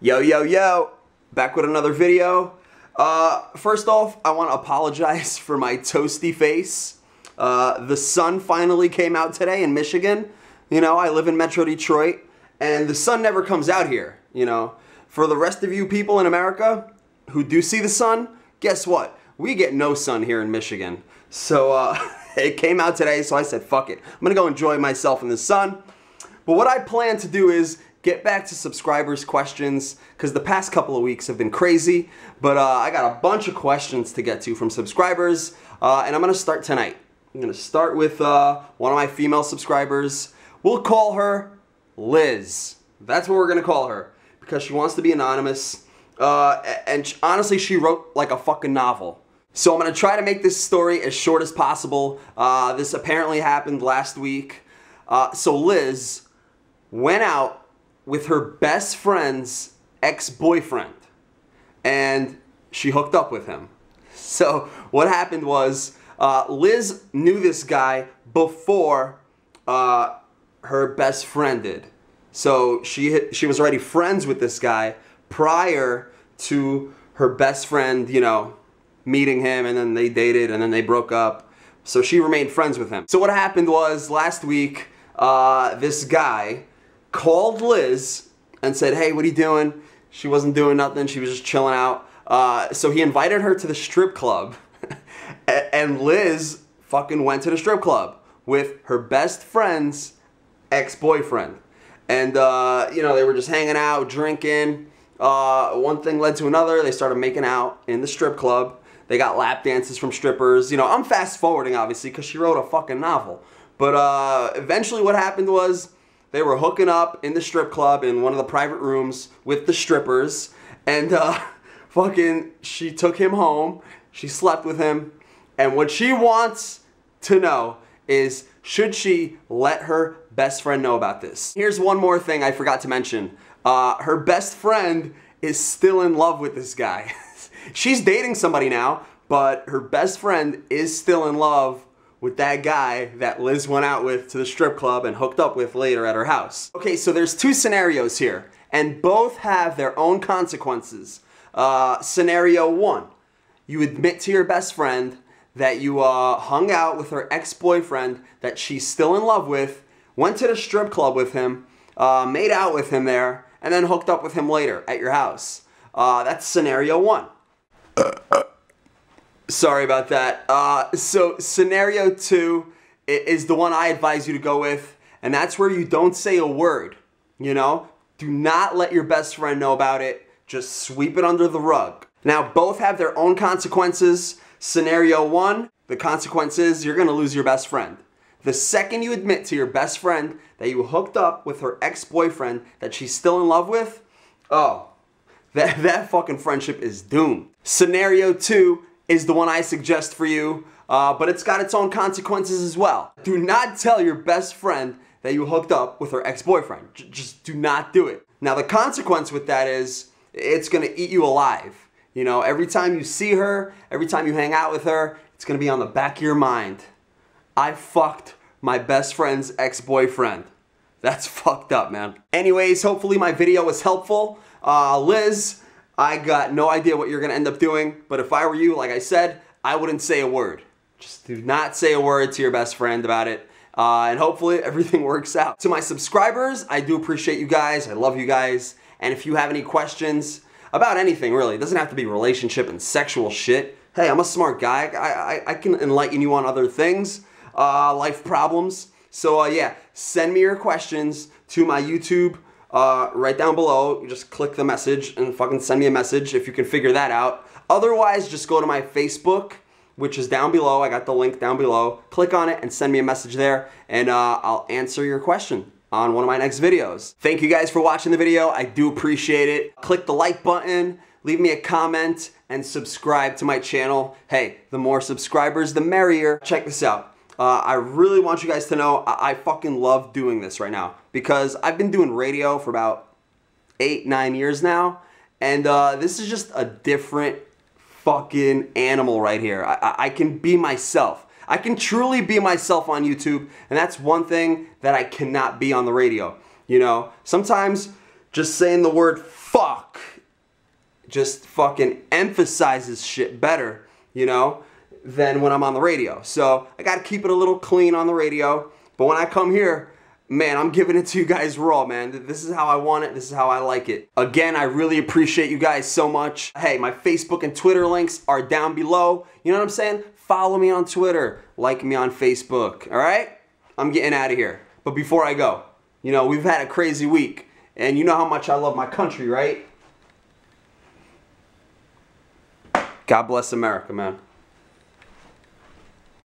Yo, yo, yo, back with another video. Uh, first off, I want to apologize for my toasty face. Uh, the sun finally came out today in Michigan. You know, I live in Metro Detroit, and the sun never comes out here, you know. For the rest of you people in America who do see the sun, guess what? We get no sun here in Michigan. So, uh, it came out today, so I said, fuck it. I'm gonna go enjoy myself in the sun. But what I plan to do is get back to subscribers' questions because the past couple of weeks have been crazy. But uh, I got a bunch of questions to get to from subscribers, uh, and I'm gonna start tonight. I'm gonna start with uh, one of my female subscribers. We'll call her Liz. That's what we're gonna call her because she wants to be anonymous. Uh, and honestly, she wrote like a fucking novel. So I'm gonna try to make this story as short as possible. Uh, this apparently happened last week. Uh, so Liz went out with her best friend's ex boyfriend, and she hooked up with him. So what happened was uh, Liz knew this guy before uh, her best friend did. So she she was already friends with this guy prior to her best friend, you know, meeting him, and then they dated, and then they broke up. So she remained friends with him. So what happened was last week, uh, this guy called Liz and said, hey, what are you doing? She wasn't doing nothing. She was just chilling out. Uh, so he invited her to the strip club. and Liz fucking went to the strip club with her best friend's ex-boyfriend. And, uh, you know, they were just hanging out, drinking. Uh, one thing led to another. They started making out in the strip club. They got lap dances from strippers. You know, I'm fast forwarding, obviously, because she wrote a fucking novel. But uh, eventually what happened was they were hooking up in the strip club in one of the private rooms with the strippers, and uh, fucking, she took him home. She slept with him, and what she wants to know is should she let her best friend know about this? Here's one more thing I forgot to mention. Uh, her best friend is still in love with this guy. She's dating somebody now, but her best friend is still in love with that guy that Liz went out with to the strip club and hooked up with later at her house. Okay, so there's two scenarios here, and both have their own consequences. Uh, scenario one, you admit to your best friend that you uh, hung out with her ex-boyfriend that she's still in love with, went to the strip club with him, uh, made out with him there, and then hooked up with him later at your house. Uh, that's scenario one. Sorry about that. Uh, so scenario two is the one I advise you to go with, and that's where you don't say a word. You know, do not let your best friend know about it. Just sweep it under the rug. Now, both have their own consequences. Scenario one, the consequence is you're gonna lose your best friend. The second you admit to your best friend that you hooked up with her ex-boyfriend that she's still in love with, oh, that, that fucking friendship is doomed. Scenario two, is the one I suggest for you, uh, but it's got its own consequences as well. Do not tell your best friend that you hooked up with her ex-boyfriend. J just do not do it. Now the consequence with that is it's gonna eat you alive. You know, every time you see her, every time you hang out with her, it's gonna be on the back of your mind. I fucked my best friend's ex-boyfriend. That's fucked up, man. Anyways, hopefully my video was helpful. Uh, Liz, I got no idea what you're going to end up doing, but if I were you, like I said, I wouldn't say a word. Just do not say a word to your best friend about it. Uh, and hopefully everything works out. To my subscribers, I do appreciate you guys. I love you guys. And if you have any questions about anything, really, it doesn't have to be relationship and sexual shit. Hey, I'm a smart guy. I, I, I can enlighten you on other things, uh, life problems. So uh, yeah, send me your questions to my YouTube uh, right down below. You just click the message and fucking send me a message if you can figure that out. Otherwise, just go to my Facebook, which is down below. I got the link down below. Click on it and send me a message there, and uh, I'll answer your question on one of my next videos. Thank you guys for watching the video. I do appreciate it. Click the like button, leave me a comment, and subscribe to my channel. Hey, the more subscribers, the merrier. Check this out. Uh, I really want you guys to know I-, I fucking love doing this right now because I've been doing radio for about eight, nine years now, and uh, this is just a different fucking animal right here. I-, I-, I can be myself. I can truly be myself on YouTube, and that's one thing that I cannot be on the radio. You know, sometimes just saying the word fuck just fucking emphasizes shit better, you know? than when I'm on the radio. So I got to keep it a little clean on the radio. But when I come here, man, I'm giving it to you guys raw, man. This is how I want it. This is how I like it. Again, I really appreciate you guys so much. Hey, my Facebook and Twitter links are down below. You know what I'm saying? Follow me on Twitter. Like me on Facebook. All right? I'm getting out of here. But before I go, you know, we've had a crazy week. And you know how much I love my country, right? God bless America, man.